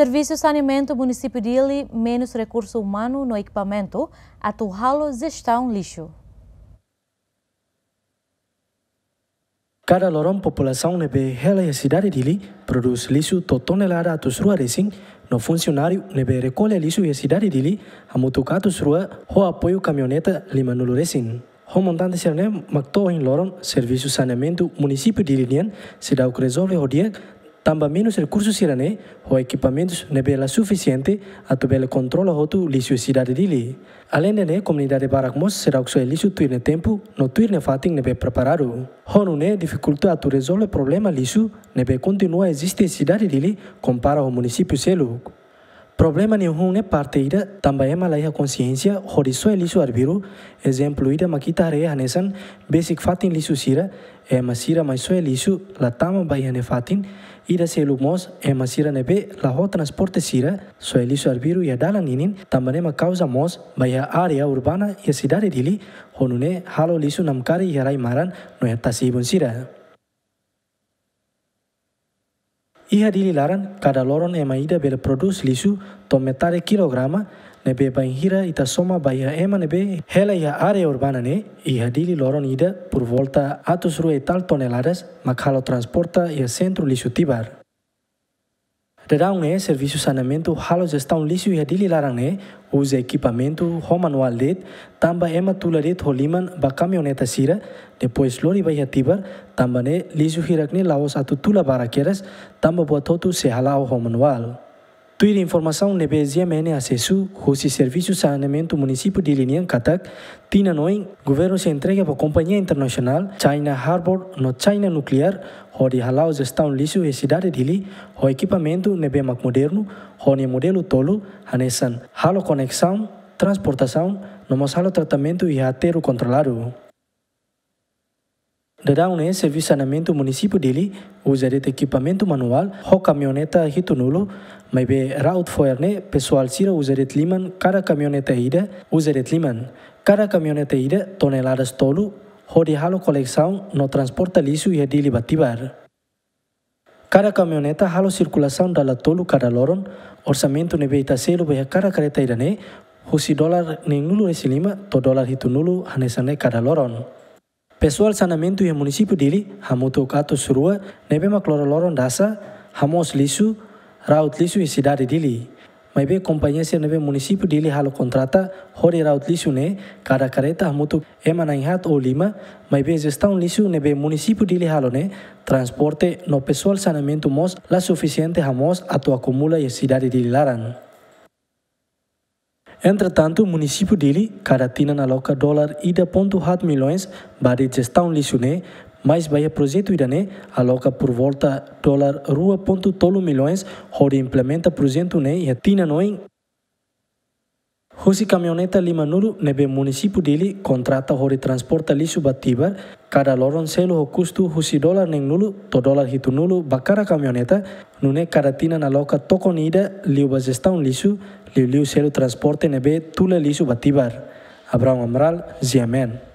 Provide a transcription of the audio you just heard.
Serviço Saneamento Município de Ili, menos recurso humano no equipamento, aturralo gestão lixo. Cada lorong população nebe hela e cidade de Ili produz lixo to tonelada atus rua recim, no funcionário nebe recolhe lixo e cidade de Ili, a mutucatus rua, o apoio caminhoneta lima nulo recim. Romantante Sernem, Macto em Loron, Serviço Saneamento, Município de Lilian, Cidade que resolve o dia, Tambah minus recursos sirane, ho equipamentos nebela suficiente atau bela controla hotu lisu cidade dili. Além de comunidade baracmos será que seu lisu tuirne tempo, no tuirne fating nebe preparado. Honu ne dificulta tu resolve problema lisu nebe continua existe cidade li compara ao município selo. Problema nenhum é parteira, também é malaya consciência, hori só é lixo arbiro, exemplo ida maquita hanesan, basic fatin lisu sira, é masira mas só é latama bahia ne fatin, ida se mos ema sira nebe, laho transporte sira, só é ya dalan e adala ninin, também é uma causa mos, bahia urbana e a dili, honune halo lisu namkari e arai maran, no é e tasibun sira. Iha dililaran kada loron ema ida bela produs lisu metare kilograma nebe banhira ita soma baya ema nebe hela ya area urbana ne iha dili loron ida por volta atus rua tal toneladas makalo transporta iha centro lisu tibar. Terão serviço saneamento halos estão lixo e adili larang uze equipamento manual det tamba ema tularit holiman ba caminhoneta sira depois lori ba yatibar tamba ne lixo hirakne laos atu tula barakeras tamba bototu sehala manual. Tuy informação nebe ZMN acesso, hoje serviço saneamento município de Linian Katak, tina noin, governo se entrega para companhia internacional China Harbor no China Nuclear, hori halau gestão lixo e cidade dili, o equipamento nebe mac moderno, honi modelo tolo, hanesan, halo conexão, transportação, nomos halo tratamento e aterro controlado. Redaune servis saneamento município dele usa de equipamento manual ho caminhoneta hito nulo, mas be route foerne pessoal sira usa de liman cara caminhoneta ida usa de liman cara caminhoneta ida toneladas tolu ho e de halo coleção no transporta lisu e dili batibar. Cada caminhoneta halo circulação da tolu cara loron orçamento nebeita selo be cara careta ida ne husi dólar nengulo esse lima to dólar hito nulo hanesane cada loron. Pessoal saneamento yang município Dili hamu tocato surua, nebema cloroloron dasa, hamos lisu, raut lisu e cidade Dili. Mas bem, companhia nebe município Dili halo kontrata, hori raut lisu ne, kara kareta hamu tu ema nainhat ou lima, mas bem, lisu nebe município Dili halo ne, transporte no pessoal saneamento mos la suficiente hamos ato acumula e Dili dele laran. Entretanto, o município dele, Caratina, aloca dólar ida ponto 4 milhões para a gestão lixune, mais vai a projeto a aloca por volta dólar rua ponto tolo milhões, onde implementa projeto ne e tina noin Hosi caminhoneta Lima Nuru nebe município dele contrata hori transporta lisu batibar kada loron selo ho husi dolar neng nulu to dolar hitu nulu bakara caminhoneta nune cada tina na loca toko nida liu bazestão lixo liu liu selo transporte nebe tule lisu batibar. Abraham Amral, Ziamen.